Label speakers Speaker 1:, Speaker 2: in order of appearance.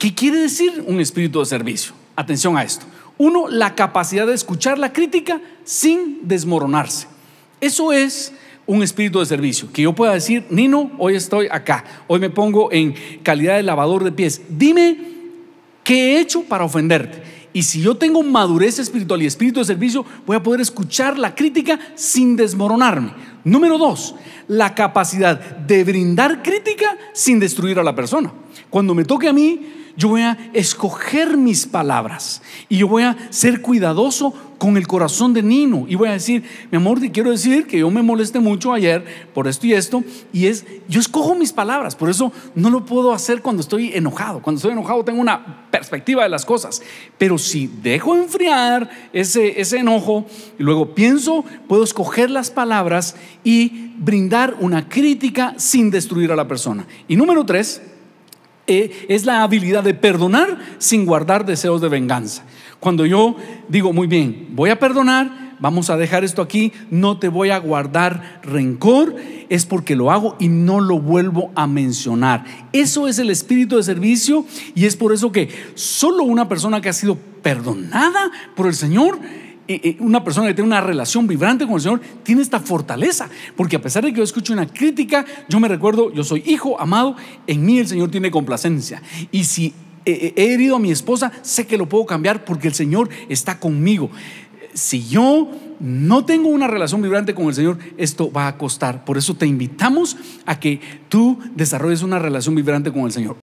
Speaker 1: ¿Qué quiere decir un espíritu de servicio? Atención a esto. Uno, la capacidad de escuchar la crítica sin desmoronarse. Eso es un espíritu de servicio, que yo pueda decir, Nino, hoy estoy acá, hoy me pongo en calidad de lavador de pies, dime qué he hecho para ofenderte. Y si yo tengo madurez espiritual y espíritu de servicio, voy a poder escuchar la crítica sin desmoronarme. Número dos, la capacidad de brindar crítica sin destruir a la persona. Cuando me toque a mí yo voy a escoger mis palabras y yo voy a ser cuidadoso con el corazón de Nino y voy a decir, mi amor, te quiero decir que yo me molesté mucho ayer por esto y esto y es, yo escojo mis palabras, por eso no lo puedo hacer cuando estoy enojado, cuando estoy enojado tengo una perspectiva de las cosas, pero si dejo enfriar ese, ese enojo y luego pienso, puedo escoger las palabras y brindar una crítica sin destruir a la persona. Y número tres, eh, es la habilidad de perdonar sin guardar deseos de venganza. Cuando yo digo, muy bien, voy a perdonar, vamos a dejar esto aquí, no te voy a guardar rencor, es porque lo hago y no lo vuelvo a mencionar. Eso es el espíritu de servicio y es por eso que solo una persona que ha sido perdonada por el Señor una persona que tiene una relación vibrante con el Señor tiene esta fortaleza. Porque a pesar de que yo escucho una crítica, yo me recuerdo, yo soy hijo amado, en mí el Señor tiene complacencia. Y si eh, eh, he herido a mi esposa, sé que lo puedo cambiar porque el Señor está conmigo. Si yo no tengo una relación vibrante con el Señor, esto va a costar. Por eso te invitamos a que tú desarrolles una relación vibrante con el Señor.